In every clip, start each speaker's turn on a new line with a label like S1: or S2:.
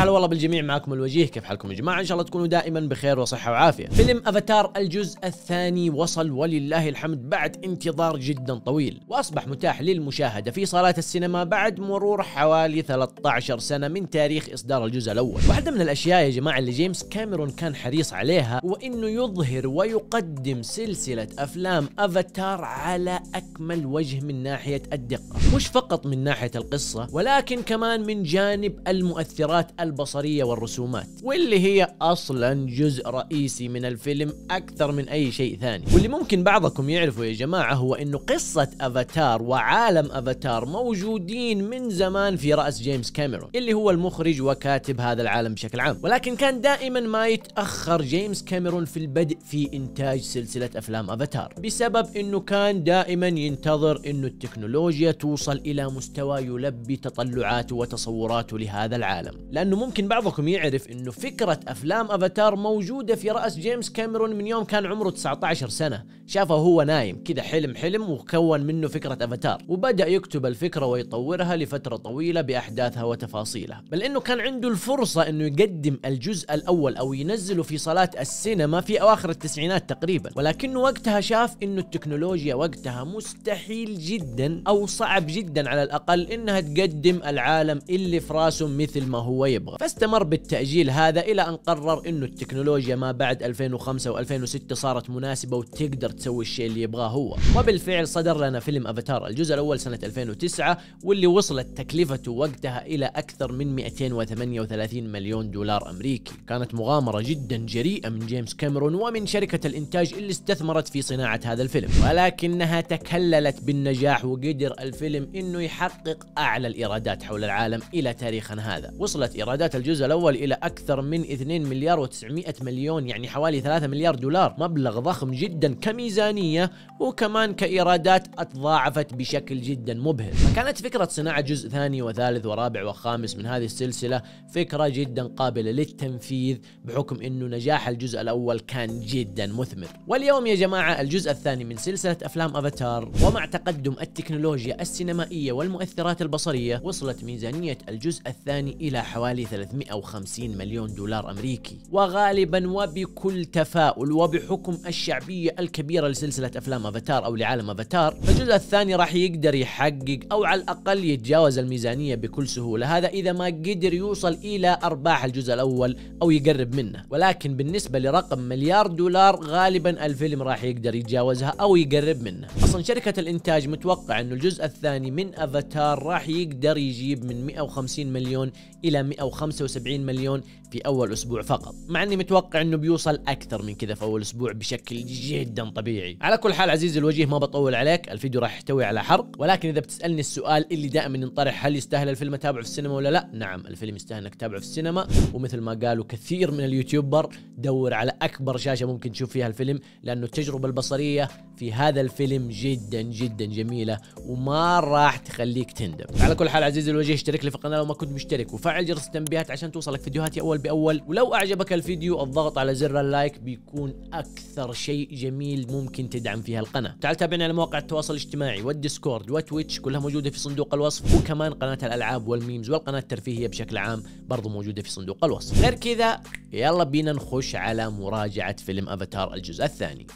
S1: هلا والله بالجميع معكم الوجيه كيف حالكم يا جماعه ان شاء الله تكونوا دائما بخير وصحه وعافيه فيلم افاتار الجزء الثاني وصل ولله الحمد بعد انتظار جدا طويل واصبح متاح للمشاهده في صالات السينما بعد مرور حوالي 13 سنه من تاريخ اصدار الجزء الاول واحده من الاشياء يا جماعه اللي جيمس كاميرون كان حريص عليها هو انه يظهر ويقدم سلسله افلام افاتار على اكمل وجه من ناحيه الدقه مش فقط من ناحيه القصه ولكن كمان من جانب المؤثرات البصرية والرسومات واللي هي أصلا جزء رئيسي من الفيلم أكثر من أي شيء ثاني واللي ممكن بعضكم يعرفه يا جماعة هو أنه قصة أفاتار وعالم أفاتار موجودين من زمان في رأس جيمس كاميرون اللي هو المخرج وكاتب هذا العالم بشكل عام ولكن كان دائما ما يتأخر جيمس كاميرون في البدء في إنتاج سلسلة أفلام أفاتار بسبب أنه كان دائما ينتظر أنه التكنولوجيا توصل إلى مستوى يلبي تطلعاته وتصوراته لهذا العالم لأنه ممكن بعضكم يعرف انه فكرة افلام افاتار موجودة في رأس جيمس كاميرون من يوم كان عمره 19 سنة شافه هو نايم كذا حلم حلم وكون منه فكرة افاتار وبدأ يكتب الفكرة ويطورها لفترة طويلة باحداثها وتفاصيلها بل انه كان عنده الفرصة انه يقدم الجزء الاول او ينزله في صالات السينما في اواخر التسعينات تقريبا ولكنه وقتها شاف انه التكنولوجيا وقتها مستحيل جدا او صعب جدا على الاقل انها تقدم العالم اللي في راسه مثل ما هو يبغى يبغى فاستمر بالتأجيل هذا إلى أن قرر أنه التكنولوجيا ما بعد 2005 و2006 صارت مناسبة وتقدر تسوي الشيء اللي يبغاه هو وبالفعل صدر لنا فيلم أفاتار الجزء الأول سنة 2009 واللي وصلت تكلفته وقتها إلى أكثر من 238 مليون دولار أمريكي كانت مغامرة جدا جريئة من جيمس كاميرون ومن شركة الإنتاج اللي استثمرت في صناعة هذا الفيلم ولكنها تكللت بالنجاح وقدر الفيلم أنه يحقق أعلى الإيرادات حول العالم إلى تاريخنا هذا وصلت إيرادات ايرادات الجزء الاول الى اكثر من 2 مليار و900 مليون يعني حوالي 3 مليار دولار مبلغ ضخم جدا كميزانيه وكمان كايرادات اتضاعفت بشكل جدا مبهر فكانت فكره صناعه جزء ثاني وثالث ورابع وخامس من هذه السلسله فكره جدا قابله للتنفيذ بحكم انه نجاح الجزء الاول كان جدا مثمر واليوم يا جماعه الجزء الثاني من سلسله افلام افاتار ومع تقدم التكنولوجيا السينمائيه والمؤثرات البصريه وصلت ميزانيه الجزء الثاني الى حوالي حوالي 350 مليون دولار أمريكي وغالبا وبكل تفاؤل وبحكم الشعبية الكبيرة لسلسلة أفلام أفاتار أو لعالم أفاتار الجزء الثاني راح يقدر يحقق أو على الأقل يتجاوز الميزانية بكل سهولة هذا إذا ما قدر يوصل إلى أرباح الجزء الأول أو يقرب منه ولكن بالنسبة لرقم مليار دولار غالبا الفيلم راح يقدر يتجاوزها أو يقرب منه أصلا شركة الإنتاج متوقع أنه الجزء الثاني من أفاتار راح يقدر يجيب من 150 مليون إلى 100 175 75 مليون في أول أسبوع فقط مع أني متوقع أنه بيوصل أكثر من كذا في أول أسبوع بشكل جدا طبيعي على كل حال عزيزي الوجيه ما بطول عليك الفيديو راح يحتوي على حرق ولكن إذا بتسألني السؤال اللي دائما ينطرح هل يستاهل الفيلم أتابعه في السينما ولا لا نعم الفيلم يستاهل أنك تتابعه في السينما ومثل ما قالوا كثير من اليوتيوبر دور على أكبر شاشة ممكن تشوف فيها الفيلم لأنه التجربة البصرية في هذا الفيلم جدا جدا جميلة وما راح تخليك تندم على كل حال عزيزي الوجيه اشترك لي في القناة لو ما كنت مشترك وفعل جرس التنبيهات عشان توصلك فيديوهاتي اول باول ولو اعجبك الفيديو الضغط على زر اللايك بيكون اكثر شيء جميل ممكن تدعم فيها القناه تعال تابعنا على مواقع التواصل الاجتماعي والديسكورد وتويتش كلها موجوده في صندوق الوصف وكمان قناه الالعاب والميمز والقناه الترفيهيه بشكل عام برضو موجوده في صندوق الوصف غير كذا يلا بينا نخش على مراجعه فيلم افاتار الجزء الثاني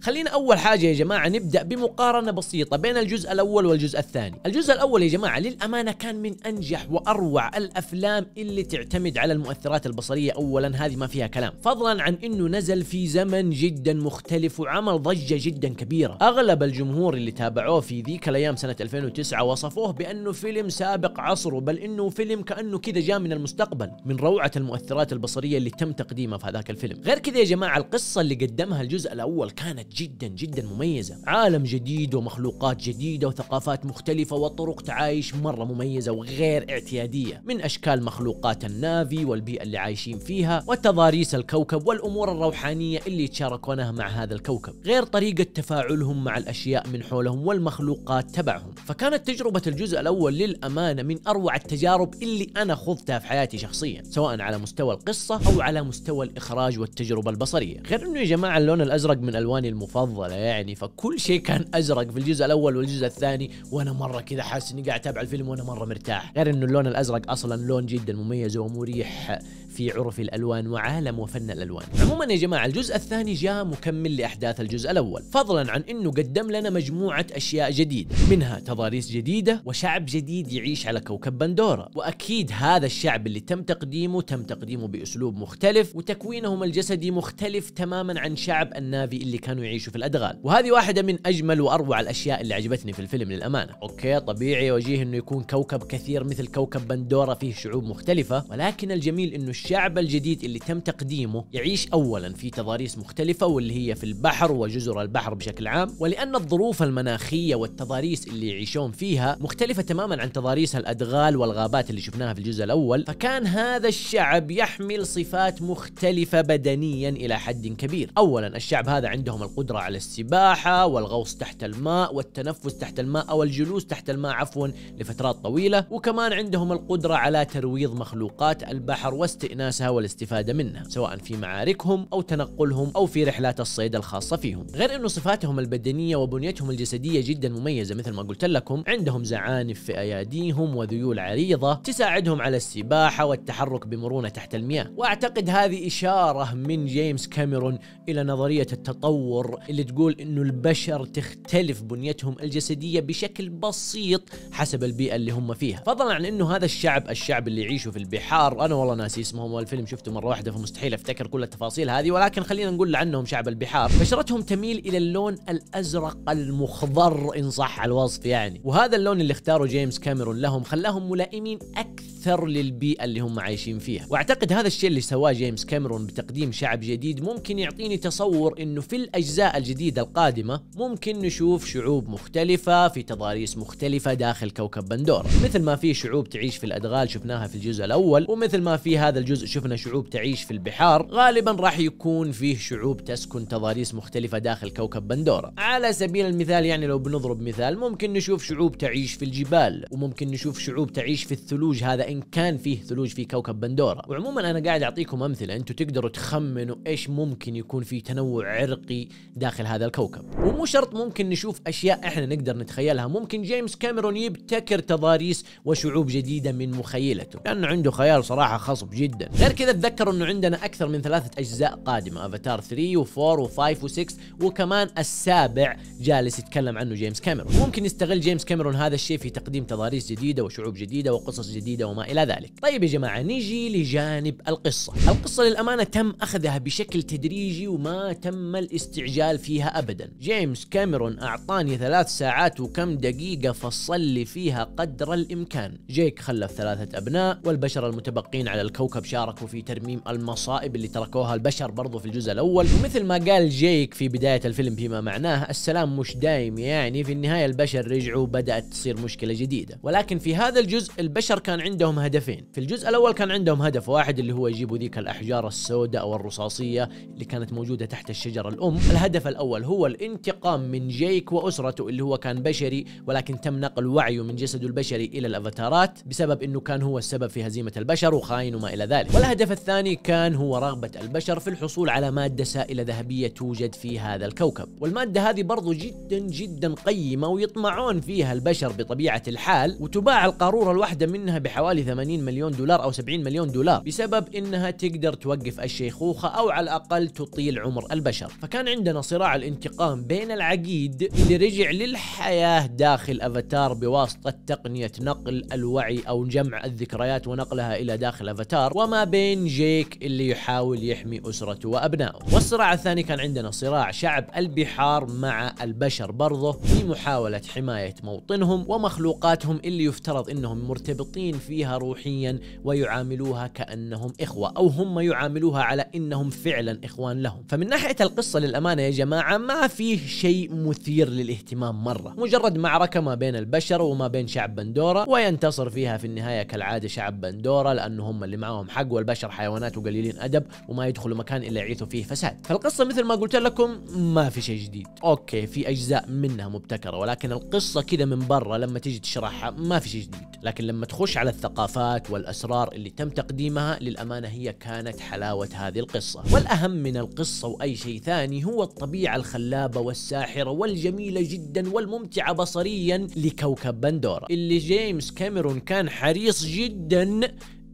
S1: خلينا اول حاجه يا جماعه نبدا بمقارنه بسيطه بين الجزء الاول والجزء الثاني الجزء الاول يا جماعه للامانه كان من انجح واروع الافلام اللي تعتمد على المؤثرات البصريه اولا هذه ما فيها كلام فضلا عن انه نزل في زمن جدا مختلف وعمل ضجه جدا كبيره اغلب الجمهور اللي تابعوه في ذيك الايام سنه 2009 وصفوه بانه فيلم سابق عصره بل انه فيلم كانه كذا جاء من المستقبل من روعه المؤثرات البصريه اللي تم تقديمها في هذاك الفيلم غير كذا يا جماعه القصه اللي قدمها الجزء الاول كانت جدا جدا مميزة عالم جديد ومخلوقات جديدة وثقافات مختلفة وطرق تعايش مرة مميزة وغير اعتيادية من أشكال مخلوقات النافي والبيئة اللي عايشين فيها وتضاريس الكوكب والأمور الروحانية اللي يتشاركونها مع هذا الكوكب غير طريقة تفاعلهم مع الأشياء من حولهم والمخلوقات تبعهم فكانت تجربة الجزء الأول للأمانة من أروع التجارب اللي أنا خضتها في حياتي شخصيا سواء على مستوى القصة أو على مستوى الإخراج والتجربة البصرية غير أنه يا جماعة اللون الأزرق من ألوان المفضله يعني فكل شيء كان ازرق في الجزء الاول والجزء الثاني وانا مره كذا حاسس اني قاعد اتابع الفيلم وانا مره مرتاح غير انه اللون الازرق اصلا لون جدا مميز ومريح في عرف الألوان وعالم وفن الألوان عموما يا جماعة الجزء الثاني جاء مكمل لأحداث الجزء الأول فضلا عن أنه قدم لنا مجموعة أشياء جديدة منها تضاريس جديدة وشعب جديد يعيش على كوكب بندورا، وأكيد هذا الشعب اللي تم تقديمه تم تقديمه بأسلوب مختلف وتكوينهم الجسدي مختلف تماما عن شعب النافي اللي كانوا يعيشوا في الأدغال وهذه واحدة من أجمل وأروع الأشياء اللي عجبتني في الفيلم للأمانة أوكي طبيعي وجيه أنه يكون كوكب كثير مثل كوكب بندورا فيه شعوب مختلفة ولكن الجميل أنه الشعب الجديد اللي تم تقديمه يعيش أولا في تضاريس مختلفة واللي هي في البحر وجزر البحر بشكل عام ولأن الظروف المناخية والتضاريس اللي يعيشون فيها مختلفة تماما عن تضاريس الأدغال والغابات اللي شفناها في الجزء الأول فكان هذا الشعب يحمل صفات مختلفة بدنيا إلى حد كبير أولا الشعب هذا عندهم القدرة على السباحة والغوص تحت الماء والتنفس تحت الماء أو الجلوس تحت الماء عفوا لفترات طويلة وكمان عندهم القدرة على ترويض مخلوقات البحر واستئناف استئناسها والاستفادة منها سواء في معاركهم أو تنقلهم أو في رحلات الصيد الخاصة فيهم غير أنه صفاتهم البدنية وبنيتهم الجسدية جدا مميزة مثل ما قلت لكم عندهم زعانف في أياديهم وذيول عريضة تساعدهم على السباحة والتحرك بمرونة تحت المياه وأعتقد هذه إشارة من جيمس كاميرون إلى نظرية التطور اللي تقول أنه البشر تختلف بنيتهم الجسدية بشكل بسيط حسب البيئة اللي هم فيها فضلا عن أنه هذا الشعب الشعب اللي يعيشوا في البحار أنا والله ناسي اسمه اسمهم والفيلم شفته مره واحده فمستحيل افتكر كل التفاصيل هذه ولكن خلينا نقول عنهم شعب البحار بشرتهم تميل الى اللون الازرق المخضر ان صح الوصف يعني وهذا اللون اللي اختاره جيمس كاميرون لهم خلاهم ملائمين اكثر للبيئه اللي هم عايشين فيها واعتقد هذا الشيء اللي سواه جيمس كاميرون بتقديم شعب جديد ممكن يعطيني تصور انه في الاجزاء الجديده القادمه ممكن نشوف شعوب مختلفه في تضاريس مختلفه داخل كوكب بندوره مثل ما في شعوب تعيش في الادغال شفناها في الجزء الاول ومثل ما في هذا الجزء شفنا شعوب تعيش في البحار غالبا راح يكون فيه شعوب تسكن تضاريس مختلفة داخل كوكب بندورة على سبيل المثال يعني لو بنضرب مثال ممكن نشوف شعوب تعيش في الجبال وممكن نشوف شعوب تعيش في الثلوج هذا إن كان فيه ثلوج في كوكب بندورة وعموما أنا قاعد أعطيكم أمثلة أنتم تقدروا تخمنوا إيش ممكن يكون في تنوع عرقي داخل هذا الكوكب ومو شرط ممكن نشوف أشياء إحنا نقدر نتخيلها ممكن جيمس كاميرون يبتكر تضاريس وشعوب جديدة من مخيلته لأنه عنده خيال صراحة خصب جدا جدا غير كذا اتذكر انه عندنا اكثر من ثلاثه اجزاء قادمه افاتار 3 و4 و5 و6 وكمان السابع جالس يتكلم عنه جيمس كاميرون ممكن يستغل جيمس كاميرون هذا الشيء في تقديم تضاريس جديده وشعوب جديده وقصص جديده وما الى ذلك طيب يا جماعه نيجي لجانب القصه القصه للامانه تم اخذها بشكل تدريجي وما تم الاستعجال فيها ابدا جيمس كاميرون اعطاني ثلاث ساعات وكم دقيقه فصل لي فيها قدر الامكان جيك خلف ثلاثه ابناء والبشر المتبقين على الكوكب الشباب شاركوا في ترميم المصائب اللي تركوها البشر برضو في الجزء الاول ومثل ما قال جيك في بدايه الفيلم فيما معناه السلام مش دايم يعني في النهايه البشر رجعوا وبدات تصير مشكله جديده ولكن في هذا الجزء البشر كان عندهم هدفين في الجزء الاول كان عندهم هدف واحد اللي هو يجيبوا ذيك الاحجار السوداء او الرصاصيه اللي كانت موجوده تحت الشجره الام الهدف الاول هو الانتقام من جيك واسرته اللي هو كان بشري ولكن تم نقل وعيه من جسده البشري الى الافاتارات بسبب انه كان هو السبب في هزيمه البشر وخاين وما الى ذلك ذلك والهدف الثاني كان هو رغبة البشر في الحصول على مادة سائلة ذهبية توجد في هذا الكوكب والمادة هذه برضو جدا جدا قيمة ويطمعون فيها البشر بطبيعة الحال وتباع القارورة الواحدة منها بحوالي 80 مليون دولار أو 70 مليون دولار بسبب إنها تقدر توقف الشيخوخة أو على الأقل تطيل عمر البشر فكان عندنا صراع الانتقام بين العقيد اللي رجع للحياة داخل أفاتار بواسطة تقنية نقل الوعي أو جمع الذكريات ونقلها إلى داخل أفاتار وما بين جيك اللي يحاول يحمي أسرته وأبنائه والصراع الثاني كان عندنا صراع شعب البحار مع البشر برضه في محاولة حماية موطنهم ومخلوقاتهم اللي يفترض أنهم مرتبطين فيها روحيا ويعاملوها كأنهم إخوة أو هم يعاملوها على أنهم فعلا إخوان لهم فمن ناحية القصة للأمانة يا جماعة ما فيه شيء مثير للاهتمام مرة مجرد معركة ما بين البشر وما بين شعب بندورة وينتصر فيها في النهاية كالعادة شعب بندورة لأنه هم اللي معاهم حق والبشر حيوانات وقليلين أدب وما يدخلوا مكان إلا يعيثوا فيه فساد فالقصة مثل ما قلت لكم ما في شيء جديد أوكي في أجزاء منها مبتكرة ولكن القصة كذا من برا لما تيجي تشرحها ما في شيء جديد لكن لما تخش على الثقافات والأسرار اللي تم تقديمها للأمانة هي كانت حلاوة هذه القصة والأهم من القصة وأي شيء ثاني هو الطبيعة الخلابة والساحرة والجميلة جدا والممتعة بصريا لكوكب بندورة اللي جيمس كاميرون كان حريص جدا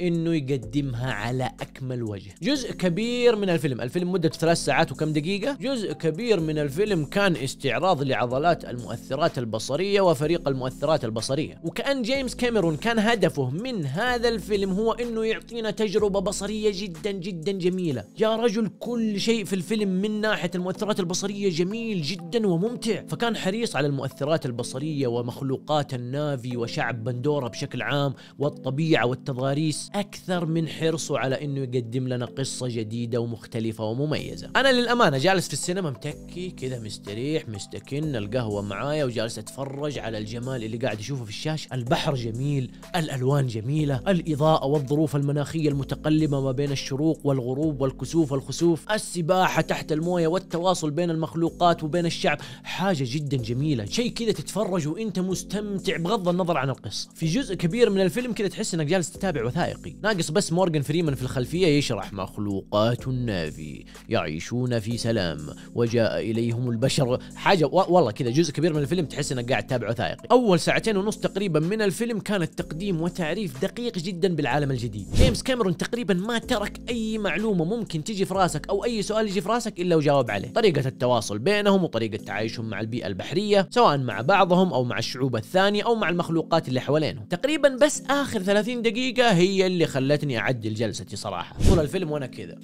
S1: انه يقدمها على اكمل وجه جزء كبير من الفيلم الفيلم مدة ثلاث ساعات وكم دقيقة جزء كبير من الفيلم كان استعراض لعضلات المؤثرات البصرية وفريق المؤثرات البصرية وكأن جيمس كاميرون كان هدفه من هذا الفيلم هو انه يعطينا تجربة بصرية جدا جدا جميلة يا رجل كل شيء في الفيلم من ناحية المؤثرات البصرية جميل جدا وممتع فكان حريص على المؤثرات البصرية ومخلوقات النافي وشعب بندورة بشكل عام والطبيعة والتضاريس اكثر من حرصه على انه يقدم لنا قصه جديده ومختلفه ومميزه انا للامانه جالس في السينما متكي كذا مستريح مستكن القهوه معايا وجالس اتفرج على الجمال اللي قاعد اشوفه في الشاشه البحر جميل الالوان جميله الاضاءه والظروف المناخيه المتقلبه ما بين الشروق والغروب والكسوف والخسوف السباحه تحت المويه والتواصل بين المخلوقات وبين الشعب حاجه جدا جميله شيء كذا تتفرج وانت مستمتع بغض النظر عن القصه في جزء كبير من الفيلم كذا تحس انك جالس تتابع وثائق منطقي ناقص بس مورغان فريمان في الخلفية يشرح مخلوقات النافي يعيشون في سلام وجاء إليهم البشر حاجة والله كذا جزء كبير من الفيلم تحس انك قاعد تتابع وثائقي اول ساعتين ونص تقريبا من الفيلم كانت تقديم وتعريف دقيق جدا بالعالم الجديد جيمس كاميرون تقريبا ما ترك اي معلومه ممكن تجي في راسك او اي سؤال يجي في راسك الا وجاوب عليه طريقه التواصل بينهم وطريقه تعايشهم مع البيئه البحريه سواء مع بعضهم او مع الشعوب الثانيه او مع المخلوقات اللي حوالينهم تقريبا بس اخر 30 دقيقه هي اللي خلتني اعدل جلستي صراحه طول الفيلم وانا كذا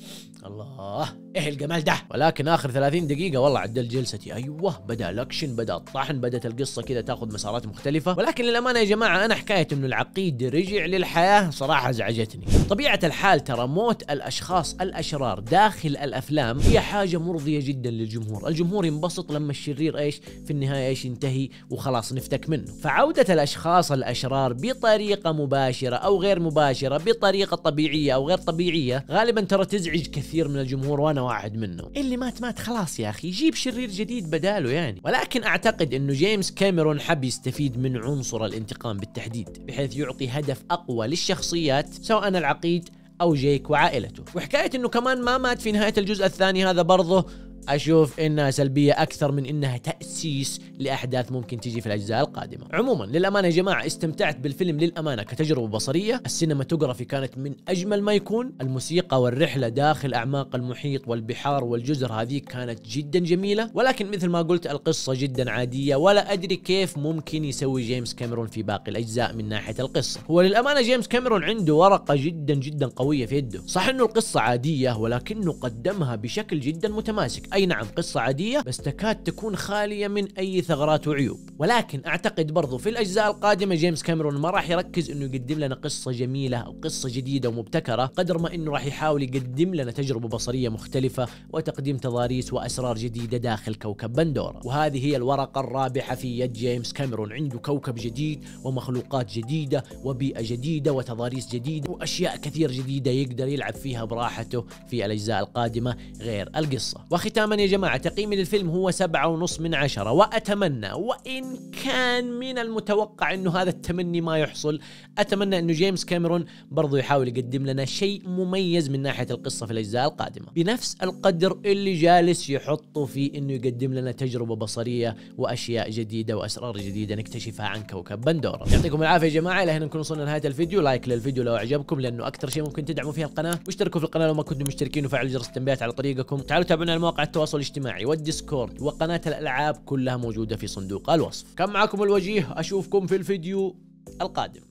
S1: الله ايه الجمال ده ولكن اخر 30 دقيقه والله عدلت جلستي ايوه بدا الاكشن بدا الطحن بدات القصه كذا تاخذ مسارات مختلفه ولكن للامانه يا جماعه انا حكايه انه العقيد رجع للحياه صراحه ازعجتني طبيعه الحال ترى موت الاشخاص الاشرار داخل الافلام هي حاجه مرضيه جدا للجمهور الجمهور ينبسط لما الشرير ايش في النهايه ايش ينتهي وخلاص نفتك منه فعوده الاشخاص الاشرار بطريقه مباشره او غير مباشره مباشره بطريقه طبيعيه او غير طبيعيه غالبا ترى تزعج كثير من الجمهور وانا واحد منهم اللي مات مات خلاص يا اخي جيب شرير جديد بداله يعني ولكن اعتقد انه جيمس كاميرون حب يستفيد من عنصر الانتقام بالتحديد بحيث يعطي هدف اقوى للشخصيات سواء العقيد او جيك وعائلته وحكايه انه كمان ما مات في نهايه الجزء الثاني هذا برضه اشوف انها سلبيه اكثر من انها تاسيس لاحداث ممكن تجي في الاجزاء القادمه عموما للامانه يا جماعه استمتعت بالفيلم للامانه كتجربه بصريه السينماتوجرافي كانت من اجمل ما يكون الموسيقى والرحله داخل اعماق المحيط والبحار والجزر هذه كانت جدا جميله ولكن مثل ما قلت القصه جدا عاديه ولا ادري كيف ممكن يسوي جيمس كاميرون في باقي الاجزاء من ناحيه القصه هو للامانه جيمس كاميرون عنده ورقه جدا جدا قويه في يده صح انه القصه عاديه ولكنه قدمها بشكل جدا متماسك اي نعم قصه عاديه بس تكاد تكون خاليه من اي ثغرات وعيوب ولكن اعتقد برضو في الاجزاء القادمه جيمس كاميرون ما راح يركز انه يقدم لنا قصه جميله او قصه جديده ومبتكره قدر ما انه راح يحاول يقدم لنا تجربه بصريه مختلفه وتقديم تضاريس واسرار جديده داخل كوكب بندورا وهذه هي الورقه الرابحه في يد جيمس كاميرون عنده كوكب جديد ومخلوقات جديده وبيئه جديده وتضاريس جديده واشياء كثير جديده يقدر يلعب فيها براحته في الاجزاء القادمه غير القصه وختام ختاما يا جماعة تقييمي للفيلم هو سبعة ونص من عشرة وأتمنى وإن كان من المتوقع أنه هذا التمني ما يحصل أتمنى أنه جيمس كاميرون برضو يحاول يقدم لنا شيء مميز من ناحية القصة في الأجزاء القادمة بنفس القدر اللي جالس يحطه في أنه يقدم لنا تجربة بصرية وأشياء جديدة وأسرار جديدة نكتشفها عن كوكب بندورة يعطيكم العافية يا جماعة إلى هنا نكون وصلنا لنهاية الفيديو لايك للفيديو لو أعجبكم لأنه أكثر شيء ممكن تدعموا فيها القناة واشتركوا في القناة لو ما كنتم مشتركين وفعلوا جرس التنبيهات على طريقكم تعالوا تابعونا على المواقع التواصل الاجتماعي والديسكورد وقناة الألعاب كلها موجودة في صندوق الوصف كان معكم الوجيه أشوفكم في الفيديو القادم